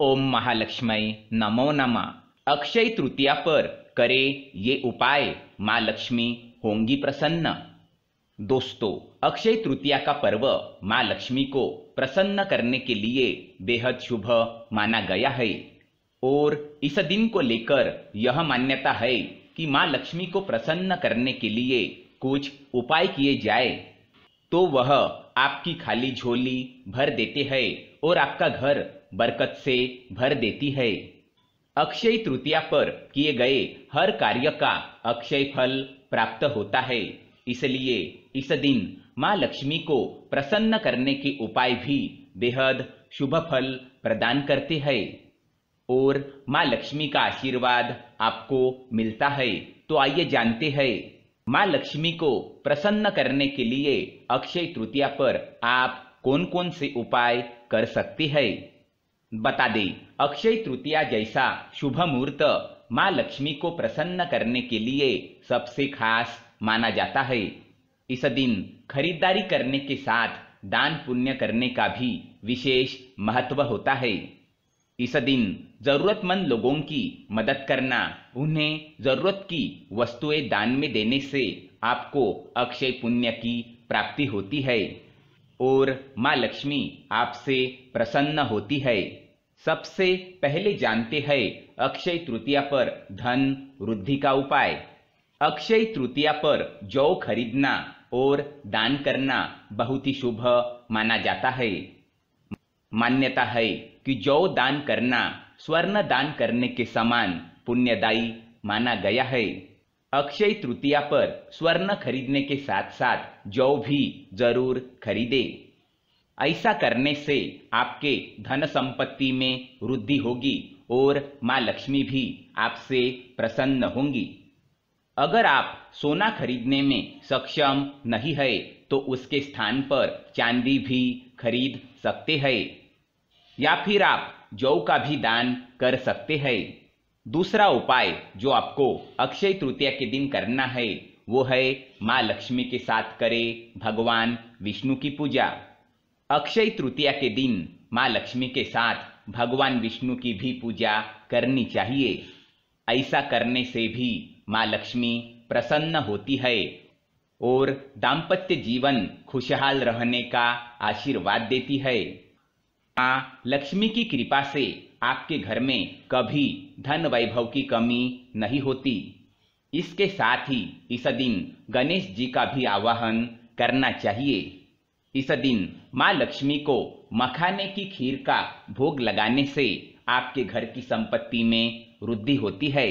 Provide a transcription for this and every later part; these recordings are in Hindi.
ओम महालक्ष्मी नमो नमा अक्षय तृतीया पर करे ये उपाय माँ लक्ष्मी होंगी प्रसन्न दोस्तों अक्षय तृतीया का पर्व माँ लक्ष्मी को प्रसन्न करने के लिए बेहद शुभ माना गया है और इस दिन को लेकर यह मान्यता है कि माँ लक्ष्मी को प्रसन्न करने के लिए कुछ उपाय किए जाए तो वह आपकी खाली झोली भर देते हैं और आपका घर बरकत से भर देती है अक्षय तृतीया पर किए गए हर कार्य का अक्षय फल प्राप्त होता है इसलिए इस दिन माँ लक्ष्मी को प्रसन्न करने के उपाय भी बेहद शुभ फल प्रदान करते हैं और माँ लक्ष्मी का आशीर्वाद आपको मिलता है तो आइए जानते हैं माँ लक्ष्मी को प्रसन्न करने के लिए अक्षय तृतीया पर आप कौन कौन से उपाय कर सकती है बता दें अक्षय तृतीया जैसा शुभ मुहूर्त माँ लक्ष्मी को प्रसन्न करने के लिए सबसे खास माना जाता है इस दिन खरीदारी करने के साथ दान पुण्य करने का भी विशेष महत्व होता है इस दिन जरूरतमंद लोगों की मदद करना उन्हें जरूरत की वस्तुएं दान में देने से आपको अक्षय पुण्य की प्राप्ति होती है और माँ लक्ष्मी आपसे प्रसन्न होती है सबसे पहले जानते हैं अक्षय तृतीया पर धन वृद्धि का उपाय अक्षय तृतीया पर जौ खरीदना और दान करना बहुत ही शुभ माना जाता है मान्यता है कि जौ दान करना स्वर्ण दान करने के समान पुण्यदायी माना गया है अक्षय तृतीया पर स्वर्ण खरीदने के साथ साथ जौ भी जरूर खरीदे ऐसा करने से आपके धन संपत्ति में वृद्धि होगी और माँ लक्ष्मी भी आपसे प्रसन्न होंगी अगर आप सोना खरीदने में सक्षम नहीं है तो उसके स्थान पर चांदी भी खरीद सकते हैं या फिर आप जौ का भी दान कर सकते हैं दूसरा उपाय जो आपको अक्षय तृतीया के दिन करना है वो है माँ लक्ष्मी के साथ करें भगवान विष्णु की पूजा अक्षय तृतीया के दिन माँ लक्ष्मी के साथ भगवान विष्णु की भी पूजा करनी चाहिए ऐसा करने से भी माँ लक्ष्मी प्रसन्न होती है और दाम्पत्य जीवन खुशहाल रहने का आशीर्वाद देती है माँ लक्ष्मी की कृपा से आपके घर में कभी धन वैभव की कमी नहीं होती इसके साथ ही इस दिन गणेश जी का भी आवाहन करना चाहिए इस दिन माँ लक्ष्मी को मखाने की खीर का भोग लगाने से आपके घर की संपत्ति में वृद्धि होती है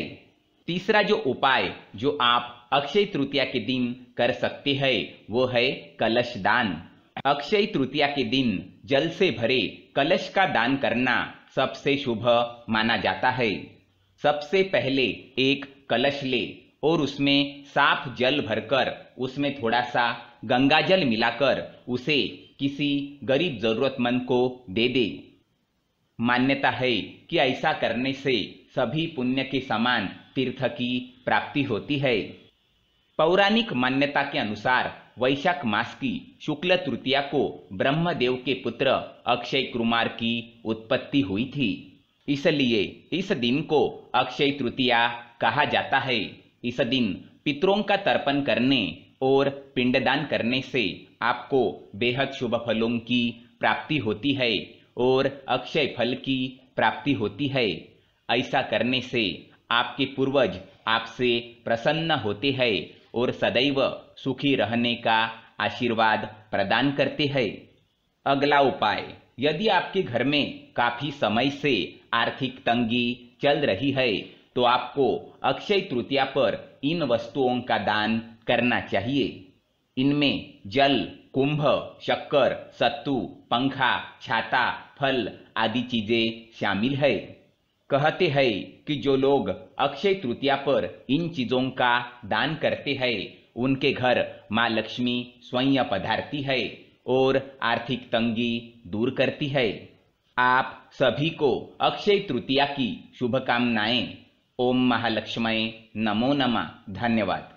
तीसरा जो उपाय जो आप अक्षय तृतीया के दिन कर सकते हैं वो है कलश दान अक्षय तृतीया के दिन जल से भरे कलश का दान करना सबसे शुभ माना जाता है सबसे पहले एक कलश ले और उसमें साफ जल भरकर उसमें थोड़ा सा गंगा जल मिलाकर उसे किसी गरीब जरूरतमंद को दे दे मान्यता है कि ऐसा करने से सभी पुण्य के समान तीर्थ की प्राप्ति होती है पौराणिक मान्यता के अनुसार वैशाख मास की शुक्ल तृतीया को ब्रह्मदेव के पुत्र अक्षय कुमार की उत्पत्ति हुई थी इसलिए इस दिन को अक्षय तृतीया कहा जाता है इस दिन पितरों का तर्पण करने और पिंडदान करने से आपको बेहद शुभ फलों की प्राप्ति होती है और अक्षय फल की प्राप्ति होती है ऐसा करने से आपके पूर्वज आपसे प्रसन्न होते हैं और सदैव सुखी रहने का आशीर्वाद प्रदान करते हैं अगला उपाय यदि आपके घर में काफी समय से आर्थिक तंगी चल रही है तो आपको अक्षय तृतीया पर इन वस्तुओं का दान करना चाहिए इनमें जल कुंभ शक्कर सत्तू पंखा छाता फल आदि चीजें शामिल है कहते हैं कि जो लोग अक्षय तृतीया पर इन चीजों का दान करते हैं उनके घर माँ लक्ष्मी स्वयं पधारती है और आर्थिक तंगी दूर करती है आप सभी को अक्षय तृतीया की शुभकामनाएं ओम महालक्ष्मी नमो नमः धन्यवाद